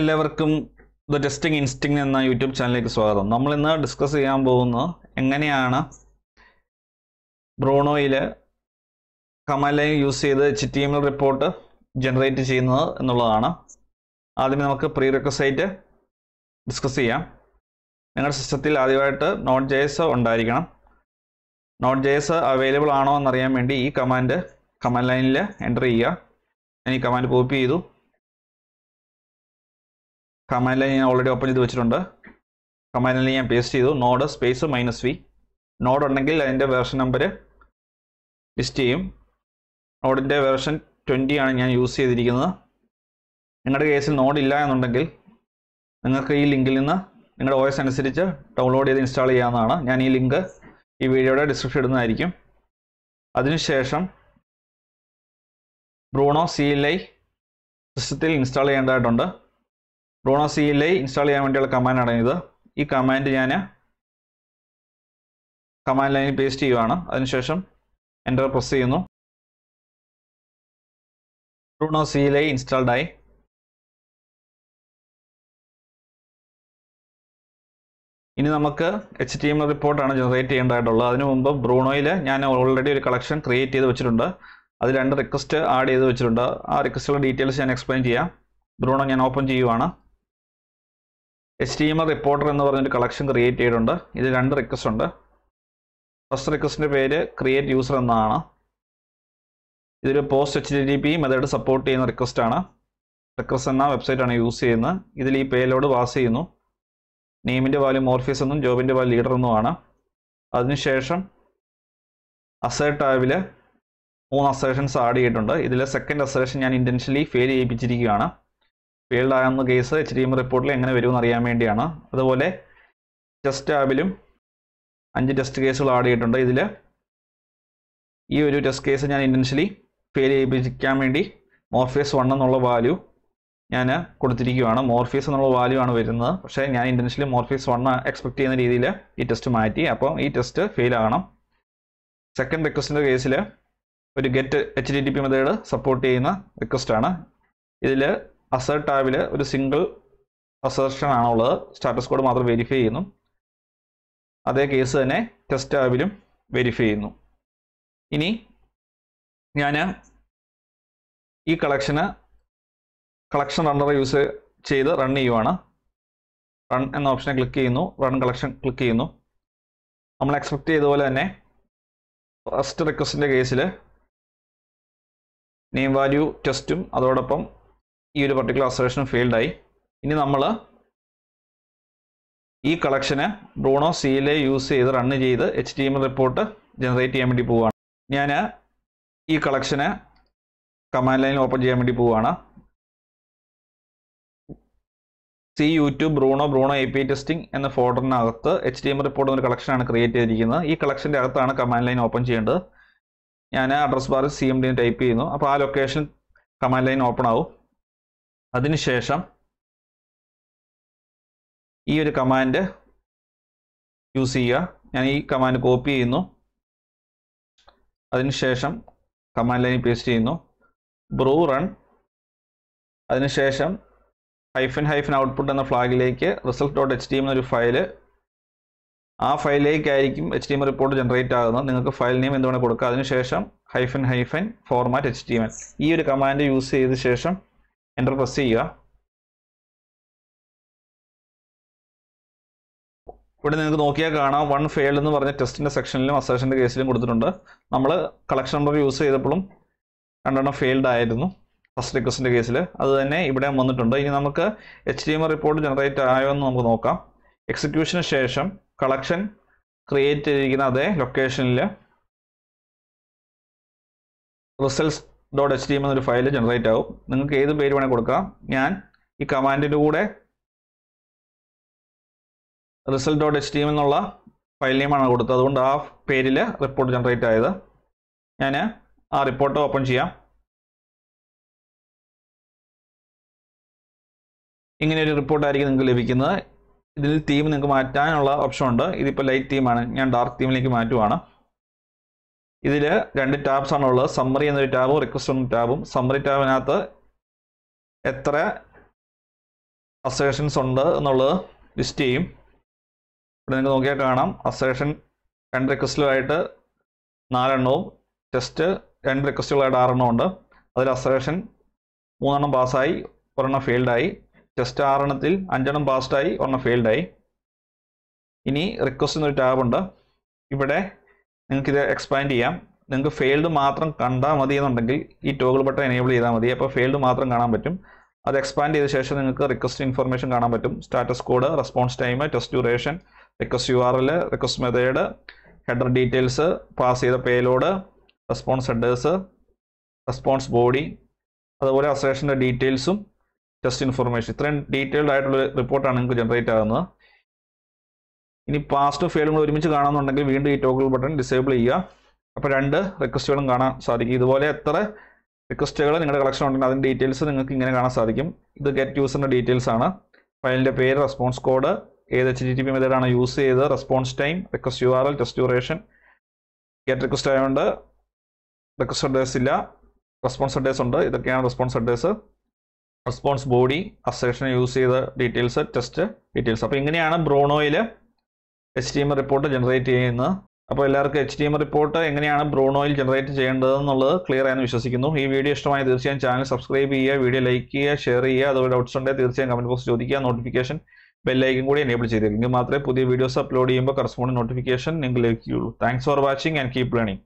എല്ലാവർക്കും the testing ഇൻസ്റ്റിങ് എന്ന യൂട്യൂബ് ചാനലിലേക്ക് സ്വാഗതം നമ്മൾ ഇന്ന് ഡിസ്കസ് ചെയ്യാൻ പോകുന്നത് എങ്ങനെയാണ് ബ്രോണോയിൽ കമാലൈൻ യൂസ് ചെയ്ത് H T M L report generate ചെയ്യുന്നത് എന്നുള്ളതാണ് ആദ്യമേ നമുക്ക് പ്രീ റിക്വസൈറ്റ് ഡിസ്കസ് ചെയ്യാം നിങ്ങളുടെ സിസ്റ്റത്തിൽ ആദ്യമായിട്ട് നോട്ട് ജെയസ് ഉണ്ടായിരിക്കണം നോട്ട് ജെയസ് അവൈലബിൾ ആണോ എന്നറിയാൻ വേണ്ടി ഈ കമാൻഡ് കമാൻഡ് ലൈനിൽ എൻ്റർ ചെയ്യുക ഞാൻ ഈ കമാൻഡ് കോപ്പി ചെയ്തു കമാൻഡ് ലൈൻ ഞാൻ ഓൾറെഡി ഓപ്പൺ ചെയ്ത് വെച്ചിട്ടുണ്ട് കമാൻഡ് ലൈൻ ഞാൻ പേസ്റ്റ് ചെയ്തു node space minus V node ഉണ്ടെങ്കിൽ അതിൻ്റെ വേർഷൻ നമ്പർ ലിസ്റ്റ് ചെയ്യും നോഡിൻ്റെ വേർഷൻ ട്വൻറ്റി ആണ് ഞാൻ യൂസ് ചെയ്തിരിക്കുന്നത് നിങ്ങളുടെ കേസിൽ നോഡ് ഇല്ല എന്നുണ്ടെങ്കിൽ നിങ്ങൾക്ക് ഈ ലിങ്കിൽ നിന്ന് നിങ്ങളുടെ വോയിസ് അനുസരിച്ച് ഡൗൺലോഡ് ചെയ്ത് ഇൻസ്റ്റാൾ ചെയ്യാവുന്നതാണ് ഞാൻ ഈ ലിങ്ക് ഈ വീഡിയോയുടെ ഡിസ്ക്രിപ്ഷൻ ഇടുന്നതായിരിക്കും അതിനുശേഷം ബ്രൂണോ സി എൽ ഐ സിസ്റ്റത്തിൽ ഇൻസ്റ്റാൾ ചെയ്യേണ്ടതായിട്ടുണ്ട് ഡോണ സി എൽ ഐ ഇൻസ്റ്റാൾ ചെയ്യാൻ വേണ്ടിയുള്ള ആണ് ഇത് ഈ കമാൻഡ് ഞാൻ കമാൻഡ് ലൈനിൽ പേസ്റ്റ് ചെയ്യുവാണ് അതിനുശേഷം എൻ്റർ പ്രസ് ചെയ്യുന്നു ഡോണ സി എൽ ഐ ഇൻസ്റ്റാൾഡ് ആയി ഇനി നമുക്ക് എച്ച് ടി എം റിപ്പോർട്ടാണ് ജനറേറ്റ് ചെയ്യേണ്ടതായിട്ടുള്ളത് അതിനു മുമ്പ് ബ്രൂണോയിൽ ഞാൻ ഓൾറെഡി ഒരു കളക്ഷൻ ക്രിയേറ്റ് ചെയ്ത് വെച്ചിട്ടുണ്ട് അത് രണ്ട് റിക്വസ്റ്റ് ആഡ് ചെയ്ത് വെച്ചിട്ടുണ്ട് ആ റിക്വസ്റ്റുള്ള ഡീറ്റെയിൽസ് ഞാൻ എക്സ്പ്ലെയിൻ ചെയ്യാം ബ്രൂണോ ഞാൻ ഓപ്പൺ ചെയ്യുവാണ് എസ്റ്റീമർ റിപ്പോർട്ടർ എന്ന് പറഞ്ഞൊരു കളക്ഷൻ ക്രിയേറ്റ് ചെയ്തിട്ടുണ്ട് ഇത് രണ്ട് റിക്വസ്റ്റ് ഉണ്ട് ഫസ്റ്റ് റിക്വസ്റ്റിൻ്റെ പേര് ക്രിയേറ്റ് യൂസർ എന്നാണ് ഇതൊരു post H D P method support ചെയ്യുന്ന റിക്വസ്റ്റ് ആണ് റിക്വസ്റ്റ് എന്ന ആണ് യൂസ് ചെയ്യുന്നത് ഇതിൽ ഈ പേലോട് പാസ് ചെയ്യുന്നു നെയിമിൻ്റെ വാല്യൂ മോർഫീസ് എന്നും ജോബിൻ്റെ വാല്യൂ ലീഡർ എന്നുമാണ് അതിനുശേഷം അസേർട്ട് ആവില് മൂന്ന് അസേഷൻസ് ആഡ് ചെയ്തിട്ടുണ്ട് ഇതിലെ സെക്കൻഡ് അസേഷൻ ഞാൻ ഇൻറ്റൻഷ്യലി ഫെയിൽ ചെയ്യിപ്പിച്ചിരിക്കുകയാണ് ഫെയിൽഡ് ആകുന്ന കേസ് എച്ച് ഡി എം റിപ്പോർട്ടിൽ എങ്ങനെ വരുമെന്ന് അറിയാൻ വേണ്ടിയാണ് അതുപോലെ ടെസ്റ്റ് ടാബിലും അഞ്ച് ടെസ്റ്റ് കേസുകൾ ആഡ് ചെയ്തിട്ടുണ്ട് ഇതിൽ ഈ ഒരു ടെസ്റ്റ് കേസ് ഞാൻ ഇൻറ്റൻഷ്യലി ഫെയിൽ ചെയ്യിപ്പിക്കാൻ വേണ്ടി മോർഫിയസ് വൺ എന്നുള്ള വാല്യൂ ഞാൻ കൊടുത്തിരിക്കുകയാണ് മോർഫിയസ് എന്നുള്ള വാല്യൂ ആണ് വരുന്നത് പക്ഷേ ഞാൻ ഇൻറ്റൻഷ്യലി മോർഫിയസ് വൺ എക്സ്പെക്ട് ചെയ്യുന്ന രീതിയിൽ ഈ ടെസ്റ്റ് മാറ്റി അപ്പോൾ ഈ ടെസ്റ്റ് ഫെയിൽ ആകണം സെക്കൻഡ് റിക്വസ്റ്റിൻ്റെ കേസിൽ ഒരു get H D D P method support ചെയ്യുന്ന റിക്വസ്റ്റാണ് ഇതിൽ അസർ ടാബിൽ ഒരു സിംഗിൾ അസർഷൻ ആണുള്ളത് സ്റ്റാറ്റസ് കോഡ് മാത്രം വെരിഫൈ ചെയ്യുന്നു അതേ കേസ് തന്നെ ടെസ്റ്റ് ടാബിലും വെരിഫൈ ചെയ്യുന്നു ഇനി ഞാൻ ഈ കളക്ഷന് കളക്ഷൻ റണ്ണർ യൂസ് ചെയ്ത് റൺ ചെയ്യുവാണ് റൺ എന്ന ഓപ്ഷനെ ക്ലിക്ക് ചെയ്യുന്നു റൺ കളക്ഷൻ ക്ലിക്ക് ചെയ്യുന്നു നമ്മൾ എക്സ്പെക്ട് ചെയ്ത പോലെ തന്നെ ഫസ്റ്റ് റിക്വസ്റ്റിൻ്റെ കേസിൽ നെയിം വാല്യൂ ടെസ്റ്റും അതോടൊപ്പം ഈ ഒരു പർട്ടിക്കുലർ അസറേഷൻ ഫെയിൽഡായി ഇനി നമ്മൾ ഈ കളക്ഷന് Bruno C L A use ചെയ്ത് റണ് ചെയ്ത് H T M report generate ചെയ്യാൻ വേണ്ടി പോവുകയാണ് ഞാൻ ഈ കളക്ഷന് കമാൻഡ് ലൈൻ ഓപ്പൺ ചെയ്യാൻ വേണ്ടി പോവുകയാണ് C YouTube Bruno Bruno A P testing എന്ന ഫോൾഡറിനകത്ത് എച്ച് ഡി എം റിപ്പോർട്ട് എന്നൊരു കളക്ഷനാണ് ക്രിയേറ്റ് ചെയ്തിരിക്കുന്നത് ഈ കളക്ഷൻ്റെ അകത്താണ് കമാൻഡ് ലൈൻ ഓപ്പൺ ചെയ്യേണ്ടത് ഞാൻ അഡ്രസ് ബാറിൽ സി എം ഡി ടൈപ്പ് ചെയ്യുന്നു അപ്പോൾ ആ ലൊക്കേഷൻ കമാൻഡ് ലൈൻ ഓപ്പൺ ആവും അതിനുശേഷം ഈ ഒരു കമാൻഡ് യൂസ് ചെയ്യുക ഞാൻ ഈ കമാൻഡ് കോപ്പി ചെയ്യുന്നു അതിനുശേഷം കമാൻഡ് ലൈനിൽ പേസ്റ്റ് ചെയ്യുന്നു ബ്രൂ റൺ അതിനുശേഷം ഹൈഫൻ ഹൈഫൻ ഔട്ട്പുട്ട് എന്ന ഫ്ലാഗിലേക്ക് result dot H T M എന്നൊരു ഫയൽ ആ ഫയലിലേക്കായിരിക്കും H T M report generate ആകുന്നത് നിങ്ങൾക്ക് ഫയൽ നെയിം എന്തുവേണം കൊടുക്കുക അതിനുശേഷം hyphen hyphen format H T M ഈ ഒരു കമാൻഡ് യൂസ് ചെയ്ത ശേഷം എൻ്റർ പ്രസ് ചെയ്യുക ഇവിടെ നിങ്ങൾക്ക് നോക്കിയാൽ കാണാം വൺ ഫെയിൽഡ് എന്ന് പറഞ്ഞ ടെസ്റ്റിൻ്റെ സെക്ഷനിലും അസേഷൻ്റെ കേസിലും കൊടുത്തിട്ടുണ്ട് നമ്മൾ കളക്ഷൻ നമ്പർ യൂസ് ചെയ്തപ്പോഴും രണ്ടെണ്ണം ഫെയിൽഡ് ആയിരുന്നു ഫസ്റ്റ് റിക്വസ്റ്റിൻ്റെ കേസിൽ അത് തന്നെ ഇവിടെ വന്നിട്ടുണ്ട് ഇനി നമുക്ക് H D M report generate ആയോ എന്ന് നമുക്ക് നോക്കാം എക്സിക്യൂഷന് ശേഷം കളക്ഷൻ ക്രിയേറ്റ് ചെയ്തിരിക്കുന്ന അതേ ലൊക്കേഷനിൽ results dot H D M എന്നൊരു ഫയൽ ജനറേറ്റ് ആവും നിങ്ങൾക്ക് ഏത് പേര് വേണേൽ കൊടുക്കാം ഞാൻ ഈ കമാൻഡിൻ്റെ കൂടെ result dot H D M എന്നുള്ള ഫയൽ നെയിമാണ് കൊടുത്തത് അതുകൊണ്ട് ആ പേരിൽ റിപ്പോർട്ട് ജനറേറ്റ് ആയത് ഞാൻ ആ റിപ്പോർട്ട് ഓപ്പൺ ചെയ്യാം ഇങ്ങനെ ഒരു റിപ്പോർട്ടായിരിക്കും നിങ്ങൾക്ക് ലഭിക്കുന്നത് ഇതിൽ തീം നിങ്ങൾക്ക് മാറ്റാനുള്ള ഓപ്ഷൻ ഉണ്ട് ഇതിപ്പോൾ ലൈറ്റ് തീമാണ് ഞാൻ ഡാർക്ക് തീമിലേക്ക് മാറ്റുവാണ് ഇതിൽ രണ്ട് ടാബ്സ് ആണ് ഉള്ളത് സമ്മറി എന്നൊരു ടാബും റിക്വസ്റ്റ് എന്നൊരു ടാബും സമ്മറി ടാബിനകത്ത് എത്ര അസേഷൻസ് ഉണ്ട് എന്നുള്ളത് ലിസ്റ്റ് ചെയ്യും ഇവിടെ നിങ്ങൾക്ക് നോക്കിയാൽ കാണാം അസേഷൻ രണ്ട് റിക്വസ്റ്റിലുമായിട്ട് നാലെണ്ണവും ടെസ്റ്റ് രണ്ട് റിക്വസ്റ്റുകളായിട്ട് ആറെണ്ണം ഉണ്ട് അതിൽ അസേഷൻ മൂന്നെണ്ണം പാസ്സായി ഒരെണ്ണം ഫെയിൽഡായി ടെസ്റ്റ് ആറെണ്ണത്തിൽ അഞ്ചെണ്ണം പാസ്ഡായി ഒരെണ്ണം ഫെയിൽഡായി ഇനി റിക്വസ്റ്റ് എന്നൊരു ടാബുണ്ട് ഇവിടെ നിങ്ങൾക്ക് ഇത് എക്സ്പാൻഡ് ചെയ്യാം നിങ്ങൾക്ക് ഫെയിൽഡ് മാത്രം കണ്ടാൽ മതി എന്നുണ്ടെങ്കിൽ ഈ ടോഗിൾ ബട്ടൺ എനേബിൾ ചെയ്താൽ മതി അപ്പോൾ ഫെയിൽഡ് മാത്രം കാണാൻ പറ്റും അത് എക്സ്പാൻഡ് ചെയ്ത ശേഷം നിങ്ങൾക്ക് റിക്വസ്റ്റ് ഇൻഫർമേഷൻ കാണാൻ പറ്റും status code response time test duration request U R L request method header details pass ചെയ്ത payload response headers response body അതുപോലെ അസേഷൻ്റെ ഡീറ്റെയിൽസും ടെസ്റ്റ് ഇൻഫർമേഷൻ ഇത്രയും ഡീറ്റെയിൽഡ് ആയിട്ടുള്ള റിപ്പോർട്ടാണ് നിങ്ങൾക്ക് ജനറേറ്റ് ആകുന്നത് ഇനി പാസ്റ്റ് ഫെയിൽ നിങ്ങൾ ഒരുമിച്ച് കാണാമെന്നുണ്ടെങ്കിൽ വീണ്ടും ഈ ടോഗിൾ ബട്ടൺ ഡിസേബിൾ ചെയ്യുക അപ്പോൾ രണ്ട് റിക്വസ്റ്റുകളും കാണാൻ സാധിക്കും ഇതുപോലെ എത്ര റിക്വസ്റ്റുകൾ നിങ്ങളുടെ കളക്ഷൻ ഉണ്ടെങ്കിൽ അതിൻ്റെ ഡീറ്റെയിൽസ് നിങ്ങൾക്ക് ഇങ്ങനെ കാണാൻ സാധിക്കും ഇത് ഗെറ്റ് യൂസറിൻ്റെ ഡീറ്റെയിൽസ് ആണ് ഫയലിൻ്റെ പേര് റെസ്പോൺസ് കോഡ് ഏത് H D T P use ചെയ്ത് response time request U R L test duration get request ആയതുകൊണ്ട് റിക്വസ്റ്റ് അഡ്രസ് ഇല്ല റെസ്പോൺസ് അഡ്രസ് ഉണ്ട് ഇതൊക്കെയാണ് response address response body assertion use ചെയ്ത ഡീറ്റെയിൽസ് ടെസ്റ്റ് ഡീറ്റെയിൽസ് അപ്പോൾ ഇങ്ങനെയാണ് ബ്രോണോയിൽ H T M report generate ചെയ്യുന്ന അപ്പോൾ എല്ലാവർക്കും എച്ച് ടി എം റിപ്പോർട്ട് എങ്ങനെയാണ് ബ്രോണോയിൽ ജനറേറ്റ് ചെയ്യേണ്ടതെന്നുള്ളത് ക്ലിയർ ആയെന്ന് വിശ്വസിക്കുന്നു ഈ വീഡിയോ ഇഷ്ടമായി തീർച്ചയായും ചാനൽ സബ്സ്ക്രൈബ് ചെയ്യുക വീഡിയോ ലൈക്ക് ചെയ്യുക ഷെയർ ചെയ്യുക അതുപോലെ ഡൗട്ട്സ് ഉണ്ടെങ്കിൽ തീർച്ചയായും കമൻറ്റ് ബോക്സ് ചോദിക്കുക നോട്ടിഫിക്കേഷൻ ബെല്ലൈക്കും കൂടി എനേബിൾ ചെയ്തിരിക്കും മാത്രമേ പുതിയ വീഡിയോസ് അപ്ലോഡ് ചെയ്യുമ്പോൾ കറസ്പോണ്ടിങ് നോട്ടിഫിക്കേഷൻ നിങ്ങൾക്ക് ലഭിക്കുകയുള്ളൂ thanks for watching and keep learning